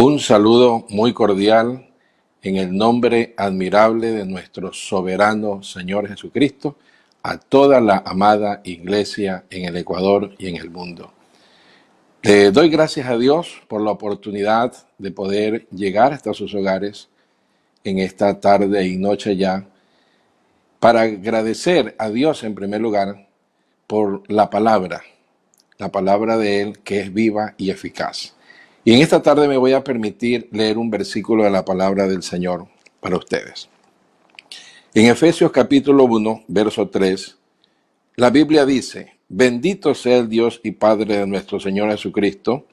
Un saludo muy cordial en el nombre admirable de nuestro soberano Señor Jesucristo a toda la amada iglesia en el Ecuador y en el mundo. Le doy gracias a Dios por la oportunidad de poder llegar hasta sus hogares en esta tarde y noche ya, para agradecer a Dios en primer lugar por la palabra, la palabra de Él que es viva y eficaz. Y en esta tarde me voy a permitir leer un versículo de la palabra del Señor para ustedes. En Efesios capítulo 1, verso 3, la Biblia dice, bendito sea el Dios y Padre de nuestro Señor Jesucristo,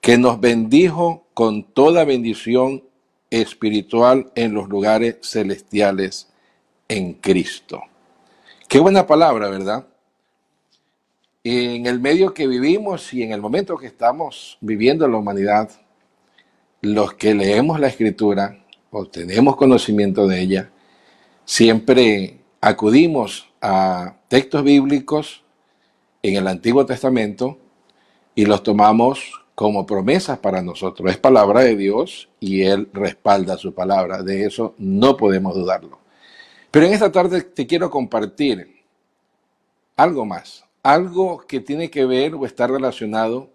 que nos bendijo con toda bendición espiritual en los lugares celestiales en Cristo. Qué buena palabra, ¿verdad? en el medio que vivimos y en el momento que estamos viviendo la humanidad, los que leemos la escritura obtenemos conocimiento de ella, siempre acudimos a textos bíblicos en el Antiguo Testamento y los tomamos como promesas para nosotros. Es palabra de Dios y Él respalda su palabra. De eso no podemos dudarlo. Pero en esta tarde te quiero compartir algo más algo que tiene que ver o está relacionado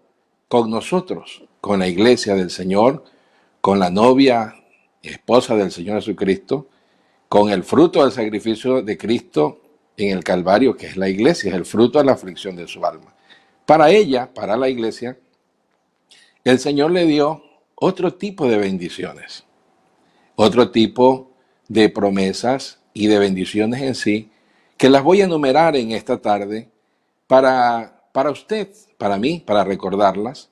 con nosotros, con la iglesia del Señor, con la novia, esposa del Señor Jesucristo, con el fruto del sacrificio de Cristo en el Calvario, que es la iglesia, es el fruto de la aflicción de su alma. Para ella, para la iglesia, el Señor le dio otro tipo de bendiciones, otro tipo de promesas y de bendiciones en sí, que las voy a enumerar en esta tarde para, usted, para mí, para recordarlas,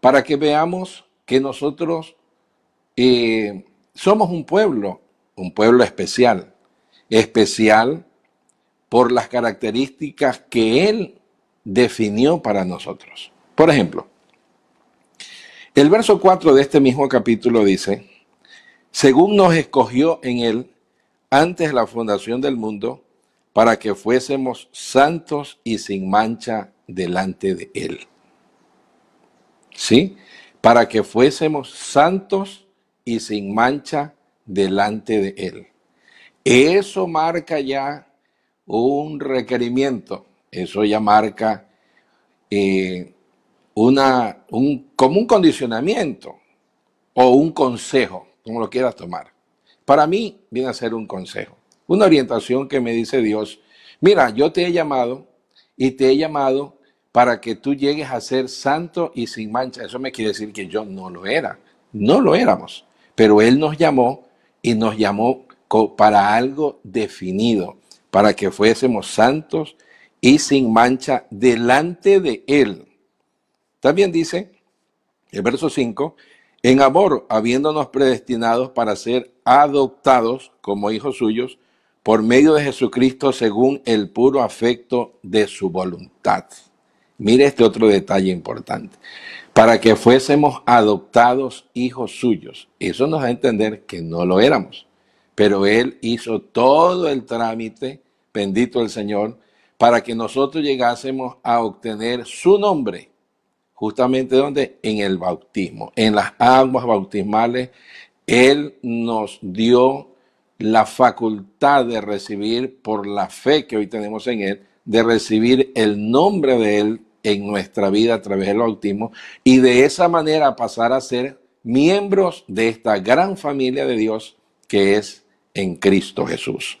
para que veamos que nosotros eh, somos un pueblo, un pueblo especial, especial por las características que Él definió para nosotros. Por ejemplo, el verso 4 de este mismo capítulo dice, según nos escogió en Él antes de la fundación del mundo, para que fuésemos santos y sin mancha delante de Él. ¿Sí? Para que fuésemos santos y sin mancha delante de Él. Eso marca ya un requerimiento, eso ya marca eh, una, un, como un condicionamiento o un consejo, como lo quieras tomar. Para mí viene a ser un consejo una orientación que me dice Dios, mira, yo te he llamado y te he llamado para que tú llegues a ser santo y sin mancha. Eso me quiere decir que yo no lo era, no lo éramos, pero Él nos llamó y nos llamó para algo definido, para que fuésemos santos y sin mancha delante de Él. También dice el verso 5, en amor, habiéndonos predestinados para ser adoptados como hijos suyos por medio de Jesucristo según el puro afecto de su voluntad. Mire este otro detalle importante. Para que fuésemos adoptados hijos suyos. Eso nos da a entender que no lo éramos. Pero Él hizo todo el trámite, bendito el Señor, para que nosotros llegásemos a obtener su nombre. Justamente donde? En el bautismo, en las aguas bautismales. Él nos dio la facultad de recibir, por la fe que hoy tenemos en Él, de recibir el nombre de Él en nuestra vida a través del bautismo y de esa manera pasar a ser miembros de esta gran familia de Dios que es en Cristo Jesús.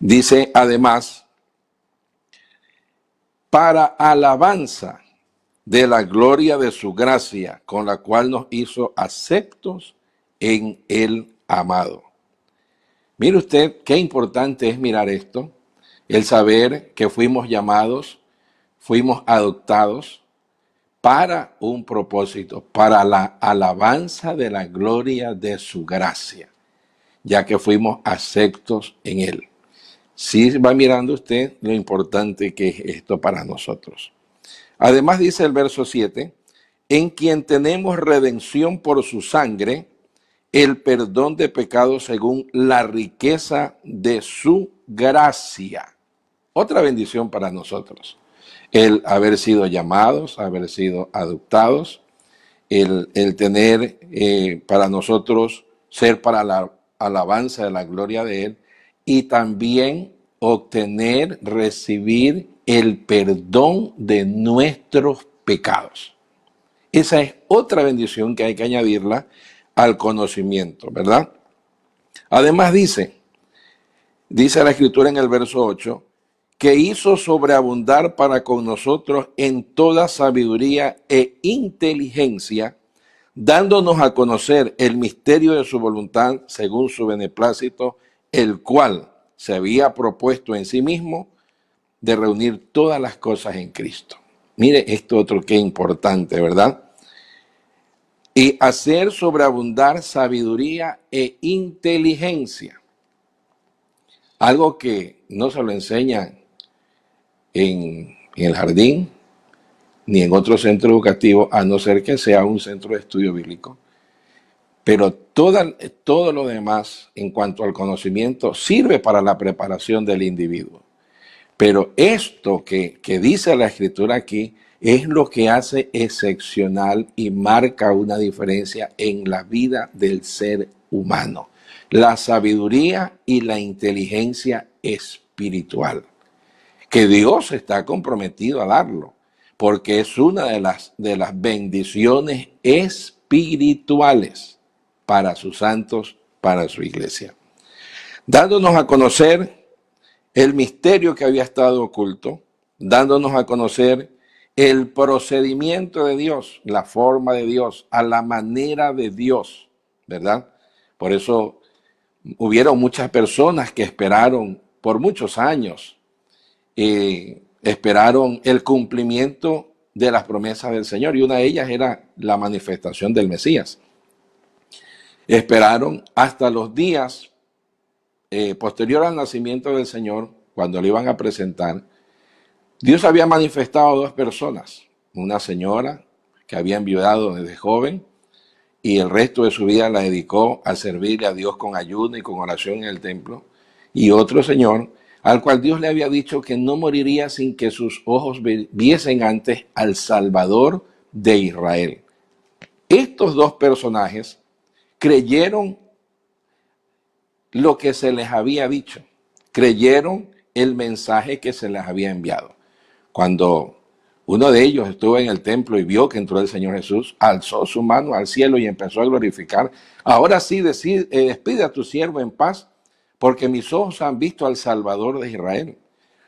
Dice además, para alabanza de la gloria de su gracia, con la cual nos hizo aceptos en el amado. Mire usted qué importante es mirar esto, el saber que fuimos llamados, fuimos adoptados para un propósito, para la alabanza de la gloria de su gracia, ya que fuimos aceptos en él. Si va mirando usted lo importante que es esto para nosotros. Además dice el verso 7, en quien tenemos redención por su sangre, el perdón de pecados según la riqueza de su gracia. Otra bendición para nosotros, el haber sido llamados, haber sido adoptados, el, tener eh, para nosotros ser para la alabanza de la gloria de Él y también obtener, recibir el perdón de nuestros pecados. Esa es otra bendición que hay que añadirla al conocimiento, ¿verdad? Además dice, dice la escritura en el verso 8, que hizo sobreabundar para con nosotros en toda sabiduría e inteligencia, dándonos a conocer el misterio de su voluntad según su beneplácito, el cual se había propuesto en sí mismo de reunir todas las cosas en Cristo. Mire, esto otro que importante, ¿verdad? y hacer sobreabundar sabiduría e inteligencia. Algo que no se lo enseñan en, el jardín ni en otro centro educativo, a no ser que sea un centro de estudio bíblico. Pero todo lo demás en cuanto al conocimiento sirve para la preparación del individuo. Pero esto que dice la escritura aquí, es lo que hace excepcional y marca una diferencia en la vida del ser humano, la sabiduría y la inteligencia espiritual, que Dios está comprometido a darlo, porque es una de las, de las bendiciones espirituales para sus santos, para su iglesia. Dándonos a conocer el misterio que había estado oculto, dándonos a conocer el procedimiento de Dios, la forma de Dios, a la manera de Dios, ¿verdad? Por eso hubieron muchas personas que esperaron por muchos años, eh, esperaron el cumplimiento de las promesas del Señor y una de ellas era la manifestación del Mesías. Esperaron hasta los días eh, posterior al nacimiento del Señor, cuando le iban a presentar, Dios había manifestado a dos personas, una señora que había enviudado desde joven y el resto de su vida la dedicó a servirle a Dios con ayuda y con oración en el templo, y otro señor al cual Dios le había dicho que no moriría sin que sus ojos viesen antes al Salvador de Israel. Estos dos personajes creyeron lo que se les había dicho, creyeron el mensaje que se les había enviado. Cuando uno de ellos estuvo en el templo y vio que entró el Señor Jesús, alzó su mano al cielo y empezó a glorificar. Ahora sí, eh, despide a tu siervo en paz, porque mis ojos han visto al Salvador de Israel.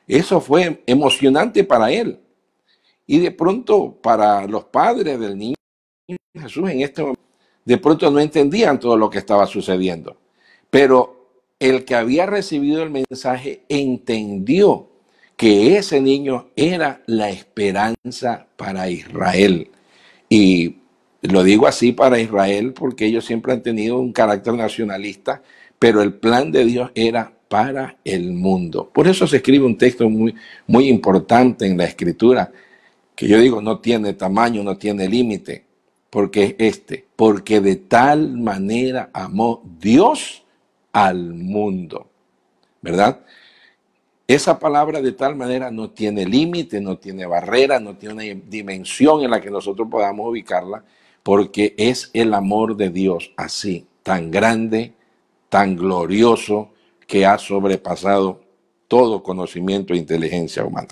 Eso fue emocionante para él. Y de pronto, para los padres del niño Jesús en este momento, de pronto no entendían todo lo que estaba sucediendo. Pero el que había recibido el mensaje entendió que ese niño era la esperanza para Israel. Y lo digo así para Israel porque ellos siempre han tenido un carácter nacionalista, pero el plan de Dios era para el mundo. Por eso se escribe un texto muy, muy importante en la escritura, que yo digo no tiene tamaño, no tiene límite, porque es este, porque de tal manera amó Dios al mundo, ¿verdad? Esa palabra de tal manera no tiene límite, no tiene barrera, no tiene dimensión en la que nosotros podamos ubicarla, porque es el amor de Dios así, tan grande, tan glorioso, que ha sobrepasado todo conocimiento e inteligencia humana.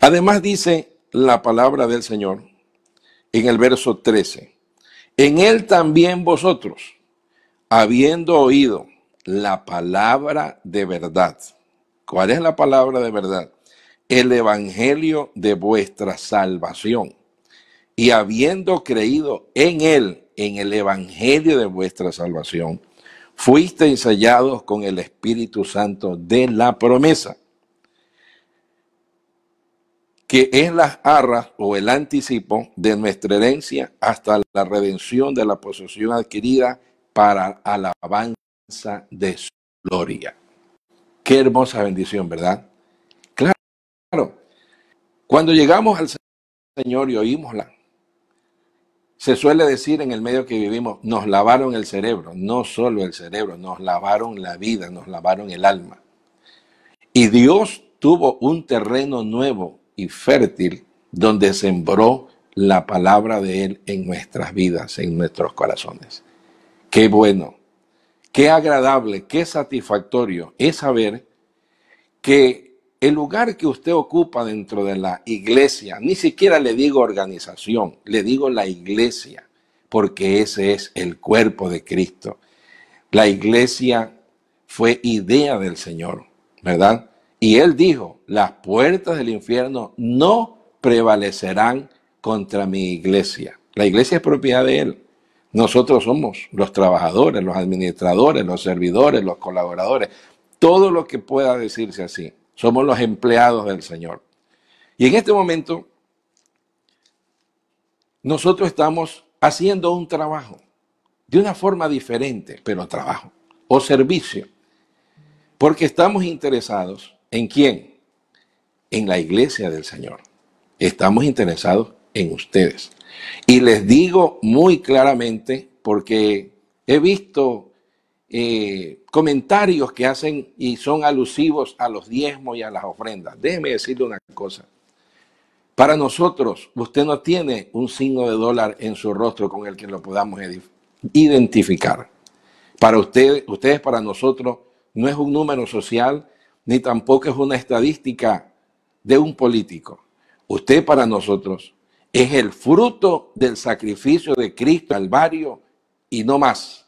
Además dice la palabra del Señor en el verso 13, en él también vosotros, habiendo oído la palabra de verdad, ¿Cuál es la palabra de verdad? El Evangelio de vuestra salvación. Y habiendo creído en Él, en el Evangelio de vuestra salvación, fuiste ensayados con el Espíritu Santo de la promesa, que es las arras o el anticipo de nuestra herencia hasta la redención de la posesión adquirida para alabanza de su gloria. Qué hermosa bendición, ¿verdad? Claro, claro. Cuando llegamos al Señor y oímosla, se suele decir en el medio que vivimos, nos lavaron el cerebro, no solo el cerebro, nos lavaron la vida, nos lavaron el alma. Y Dios tuvo un terreno nuevo y fértil donde sembró la palabra de Él en nuestras vidas, en nuestros corazones. Qué bueno Qué agradable, qué satisfactorio es saber que el lugar que usted ocupa dentro de la iglesia, ni siquiera le digo organización, le digo la iglesia, porque ese es el cuerpo de Cristo. La iglesia fue idea del Señor, ¿verdad? Y Él dijo, las puertas del infierno no prevalecerán contra mi iglesia. La iglesia es propiedad de Él. Nosotros somos los trabajadores, los administradores, los servidores, los colaboradores, todo lo que pueda decirse así. Somos los empleados del Señor. Y en este momento, nosotros estamos haciendo un trabajo, de una forma diferente, pero trabajo, o servicio, porque estamos interesados en quién, en la iglesia del Señor. Estamos interesados en ustedes. Y les digo muy claramente, porque he visto eh, comentarios que hacen y son alusivos a los diezmos y a las ofrendas. Déjeme decirle una cosa. Para nosotros, usted no tiene un signo de dólar en su rostro con el que lo podamos identificar. Para usted, ustedes, para nosotros, no es un número social ni tampoco es una estadística de un político. Usted para nosotros es el fruto del sacrificio de Cristo al barrio y no más.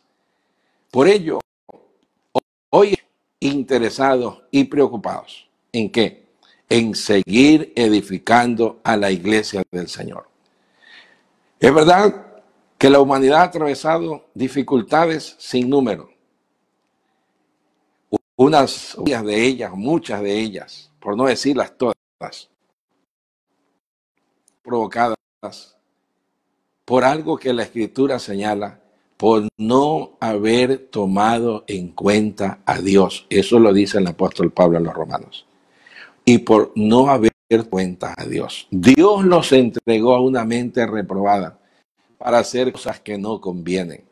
Por ello, hoy interesados y preocupados. ¿En qué? En seguir edificando a la iglesia del Señor. Es verdad que la humanidad ha atravesado dificultades sin número. Unas de ellas, muchas de ellas, por no decirlas todas, provocadas por algo que la escritura señala, por no haber tomado en cuenta a Dios. Eso lo dice el apóstol Pablo a los romanos. Y por no haber cuenta a Dios. Dios los entregó a una mente reprobada para hacer cosas que no convienen.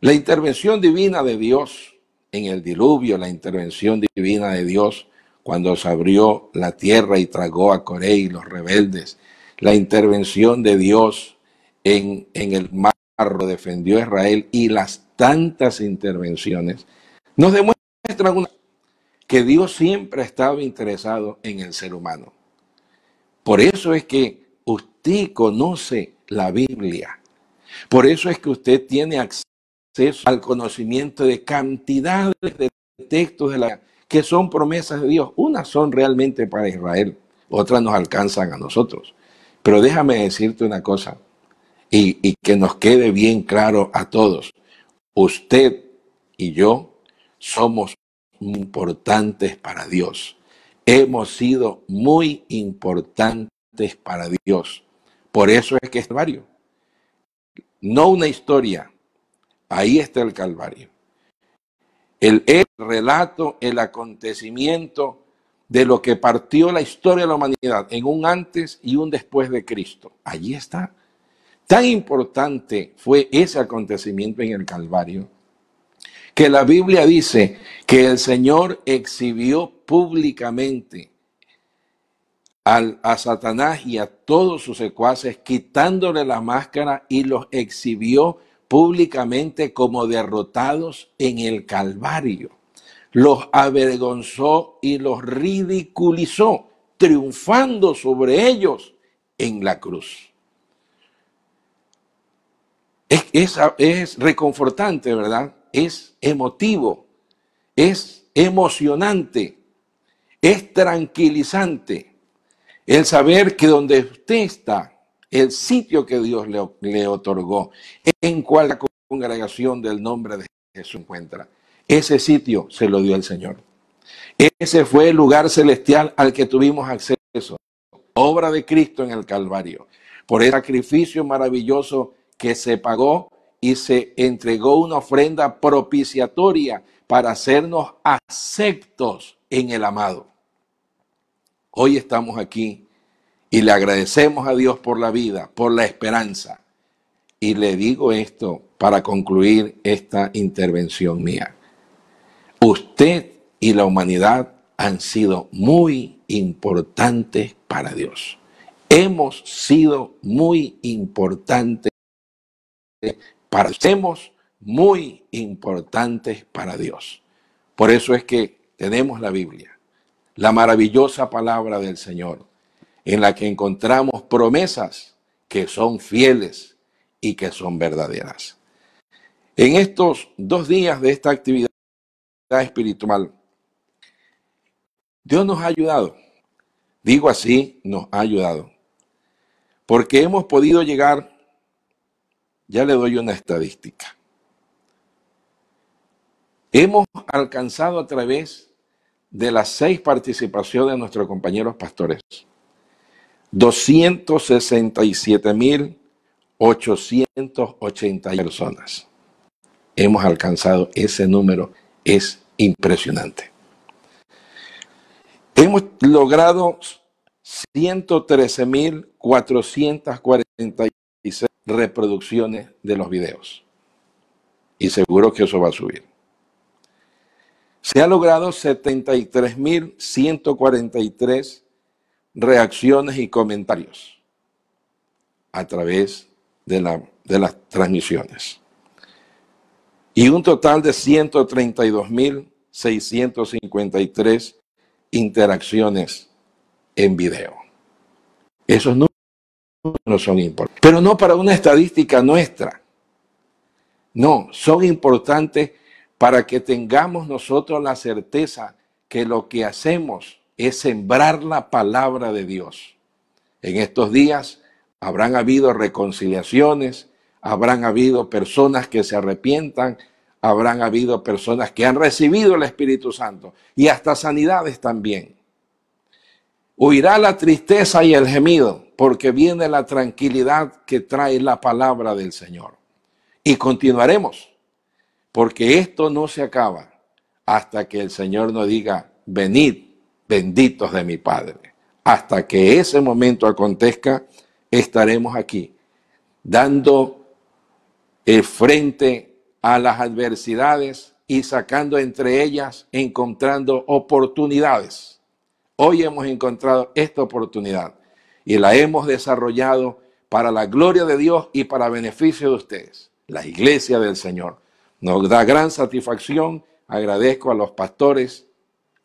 La intervención divina de Dios en el diluvio, la intervención divina de Dios cuando se abrió la tierra y tragó a Coré y los rebeldes, la intervención de Dios en, el mar, defendió a Israel y las tantas intervenciones, nos demuestran que Dios siempre ha estado interesado en el ser humano. Por eso es que usted conoce la Biblia. Por eso es que usted tiene acceso al conocimiento de cantidades de textos de la que son promesas de Dios. Unas son realmente para Israel, otras nos alcanzan a nosotros. Pero déjame decirte una cosa y, que nos quede bien claro a todos. Usted y yo somos importantes para Dios. Hemos sido muy importantes para Dios. Por eso es que es Calvario. No una historia. Ahí está el Calvario. El, el relato, el acontecimiento de lo que partió la historia de la humanidad en un antes y un después de Cristo. Allí está. Tan importante fue ese acontecimiento en el Calvario que la Biblia dice que el Señor exhibió públicamente a Satanás y a todos sus secuaces, quitándole la máscara y los exhibió públicamente como derrotados en el Calvario los avergonzó y los ridiculizó, triunfando sobre ellos en la cruz. Es, reconfortante, ¿verdad? Es emotivo, es emocionante, es tranquilizante el saber que donde usted está, el sitio que Dios le, le otorgó, en cual la congregación del nombre de Jesús encuentra. Ese sitio se lo dio el Señor. Ese fue el lugar celestial al que tuvimos acceso. Obra de Cristo en el Calvario. Por el sacrificio maravilloso que se pagó y se entregó una ofrenda propiciatoria para hacernos aceptos en el amado. Hoy estamos aquí y le agradecemos a Dios por la vida, por la esperanza. Y le digo esto para concluir esta intervención mía. Usted y la humanidad han sido muy importantes para Dios. Hemos sido muy importantes para Hemos muy importantes para Dios. Por eso es que tenemos la Biblia, la maravillosa palabra del Señor, en la que encontramos promesas que son fieles y que son verdaderas. En estos dos días de esta actividad, espiritual. Dios nos ha ayudado. Digo así, nos ha ayudado. Porque hemos podido llegar, ya le doy una estadística. Hemos alcanzado a través de las seis participaciones de nuestros compañeros pastores 267.880 personas. Hemos alcanzado ese número es impresionante. Hemos logrado 113.446 reproducciones de los videos. Y seguro que eso va a subir. Se ha logrado 73.143 reacciones y comentarios a través de, de las transmisiones y un total de 132.653 interacciones en video. Esos números no son importantes, pero no para una estadística nuestra. No, son importantes para que tengamos nosotros la certeza que lo que hacemos es sembrar la palabra de Dios. En estos días habrán habido reconciliaciones, habrán habido personas que se arrepientan, habrán habido personas que han recibido el Espíritu Santo y hasta sanidades también. Huirá la tristeza y el gemido, porque viene la tranquilidad que trae la palabra del Señor. Y continuaremos, porque esto no se acaba hasta que el Señor nos diga, venid, benditos de mi Padre. Hasta que ese momento acontezca, estaremos aquí dando eh, frente a las adversidades y sacando entre ellas, encontrando oportunidades. Hoy hemos encontrado esta oportunidad y la hemos desarrollado para la gloria de Dios y para beneficio de ustedes, la iglesia del Señor. Nos da gran satisfacción. Agradezco a los pastores,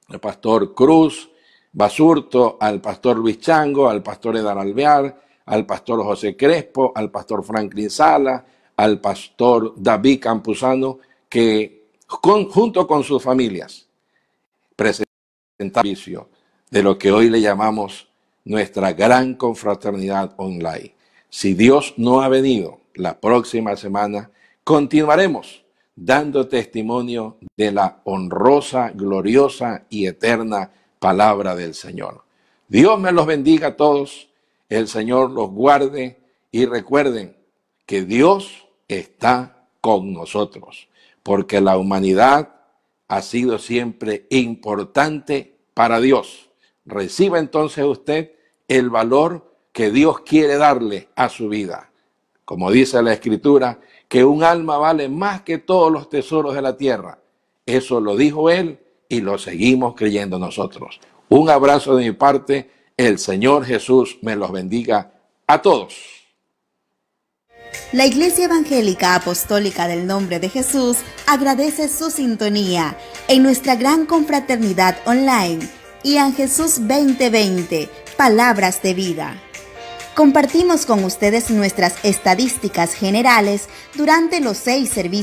al pastor Cruz Basurto, al pastor Luis Chango, al pastor Edar Alvear, al pastor José Crespo, al pastor Franklin Sala, al pastor David Campuzano, que junto con sus familias presenta servicio de lo que hoy le llamamos nuestra gran confraternidad online. Si Dios no ha venido la próxima semana, continuaremos dando testimonio de la honrosa, gloriosa y eterna palabra del Señor. Dios me los bendiga a todos, el Señor los guarde y recuerden que Dios está con nosotros, porque la humanidad ha sido siempre importante para Dios. Reciba entonces usted el valor que Dios quiere darle a su vida. Como dice la escritura, que un alma vale más que todos los tesoros de la tierra. Eso lo dijo él y lo seguimos creyendo nosotros. Un abrazo de mi parte. El Señor Jesús me los bendiga a todos. La Iglesia Evangélica Apostólica del Nombre de Jesús agradece su sintonía en nuestra gran confraternidad online y en Jesús 2020, Palabras de Vida. Compartimos con ustedes nuestras estadísticas generales durante los seis servicios